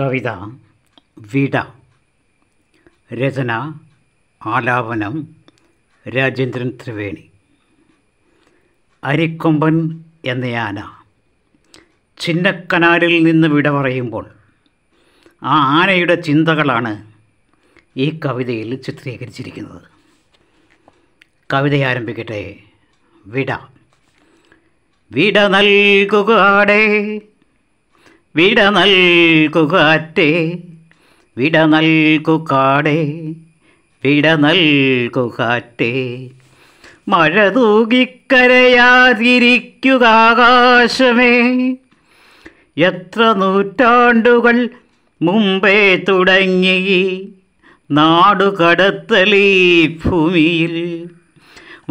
കവിത വിട രചന ആലാപനം രാജേന്ദ്രൻ ത്രിവേണി അരിക്കൊമ്പൻ എന്ന ആന ചിന്നക്കനാലിൽ നിന്ന് വിട പറയുമ്പോൾ ആ ആനയുടെ ചിന്തകളാണ് ഈ കവിതയിൽ ചിത്രീകരിച്ചിരിക്കുന്നത് കവിത ആരംഭിക്കട്ടെ വിട വിട നൽകുകാടേ വിട നൽകുകാറ്റേ വിട നൽകുകാടേ വിട നൽകുകാറ്റേ മഴ തൂകിക്കരയാതിരിക്കുക ആകാശമേ എത്ര നൂറ്റാണ്ടുകൾ മുമ്പേ തുടങ്ങി നാടുകടത്തലീ ഭൂമിയിൽ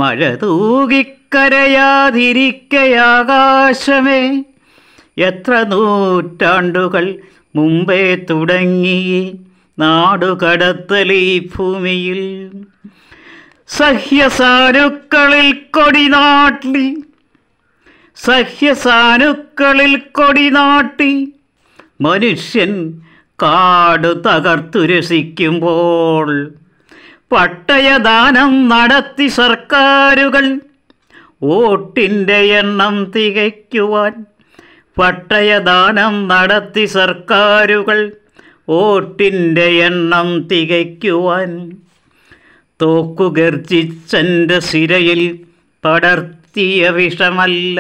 മഴ തൂകിക്കരയാതിരിക്കയാകാശമേ എത്ര നൂറ്റാണ്ടുകൾ മുമ്പേ തുടങ്ങി നാടുകടത്തലി ഭൂമിയിൽ സഹ്യസാനുക്കളിൽ കൊടിനാട്ടി സഹ്യസാനുക്കളിൽ കൊടിനാട്ടി മനുഷ്യൻ കാട് തകർത്തു രസിക്കുമ്പോൾ പട്ടയദാനം നടത്തി സർക്കാരുകൾ വോട്ടിൻ്റെ എണ്ണം തികയ്ക്കുവാൻ പട്ടയദാനം നടത്തി സർക്കാരുകൾ ഓട്ടിൻ്റെ എണ്ണം തികയ്ക്കുവാൻ തോക്കുകർജിച്ചൻ്റെ സിരയിൽ പടർത്തിയ വിഷമല്ല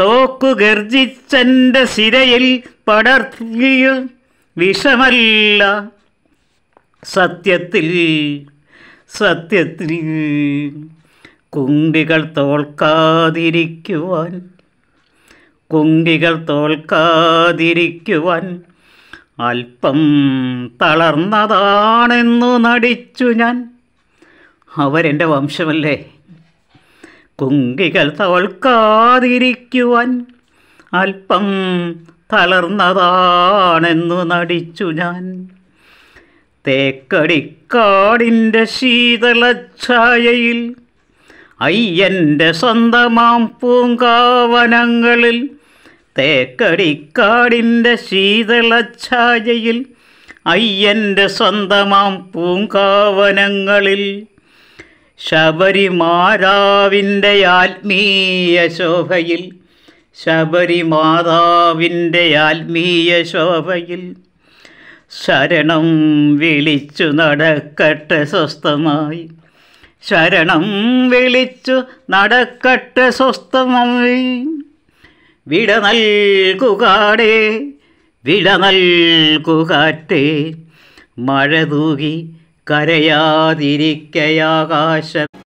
തോക്കുകർജിച്ചൻ്റെ സിരയിൽ പടർത്തിയ വിഷമല്ല സത്യത്തിൽ സത്യത്തിൽ കുണ്ടികൾ തോൽക്കാതിരിക്കുവാൻ കുങ്കികൾ തോൽക്കാതിരിക്കുവാൻ അല്പം തളർന്നതാണെന്നു നടിച്ചു ഞാൻ അവരെൻ്റെ വംശമല്ലേ കുങ്കികൾ തോൽക്കാതിരിക്കുവാൻ അല്പം തളർന്നതാണെന്നു നടിച്ചു ഞാൻ തേക്കടിക്കാടിൻ്റെ ശീതളഛായയിൽ അയ്യൻ്റെ സ്വന്തമാം പൂങ്കാവനങ്ങളിൽ തേക്കടിക്കാടിൻ്റെ ശീതളഛായയിൽ അയ്യൻ്റെ സ്വന്തമാം പൂങ്കാവനങ്ങളിൽ ശബരിമാതാവിൻ്റെ ആത്മീയ ശോഭയിൽ ശബരിമാതാവിൻ്റെ ആത്മീയ ശോഭയിൽ ശരണം വിളിച്ചു നടക്കട്ടെ സ്വസ്ഥമായി ശരണം വിളിച്ചു നടക്കട്ടെ സ്വസ്ഥമായി വിട നൽകുകാടേ വിട നൽകുകാറ്റേ മഴ തൂകി കരയാതിരിക്കയാകാശം